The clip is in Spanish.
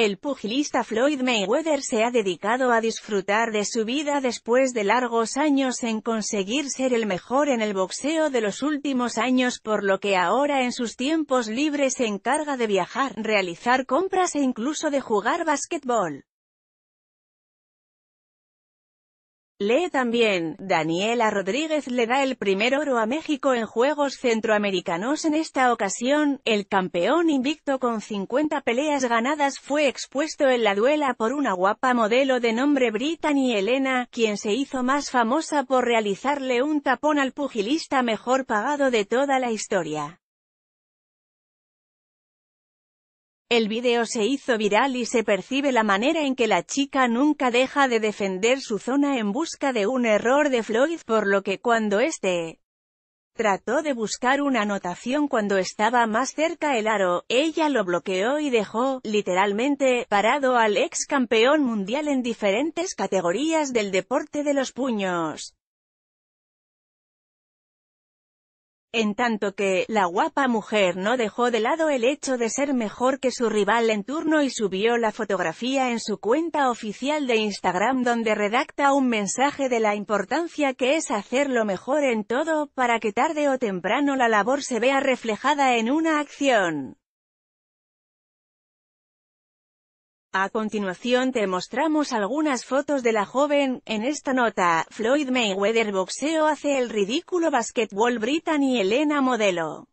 El pugilista Floyd Mayweather se ha dedicado a disfrutar de su vida después de largos años en conseguir ser el mejor en el boxeo de los últimos años por lo que ahora en sus tiempos libres se encarga de viajar, realizar compras e incluso de jugar basquetbol. Lee también, Daniela Rodríguez le da el primer oro a México en Juegos Centroamericanos en esta ocasión, el campeón invicto con 50 peleas ganadas fue expuesto en la duela por una guapa modelo de nombre Brittany Elena, quien se hizo más famosa por realizarle un tapón al pugilista mejor pagado de toda la historia. El video se hizo viral y se percibe la manera en que la chica nunca deja de defender su zona en busca de un error de Floyd, por lo que cuando este trató de buscar una anotación cuando estaba más cerca el aro, ella lo bloqueó y dejó, literalmente, parado al ex campeón mundial en diferentes categorías del deporte de los puños. En tanto que, la guapa mujer no dejó de lado el hecho de ser mejor que su rival en turno y subió la fotografía en su cuenta oficial de Instagram donde redacta un mensaje de la importancia que es hacerlo mejor en todo para que tarde o temprano la labor se vea reflejada en una acción. A continuación te mostramos algunas fotos de la joven, en esta nota, Floyd Mayweather boxeo hace el ridículo basquetbol y Elena modelo.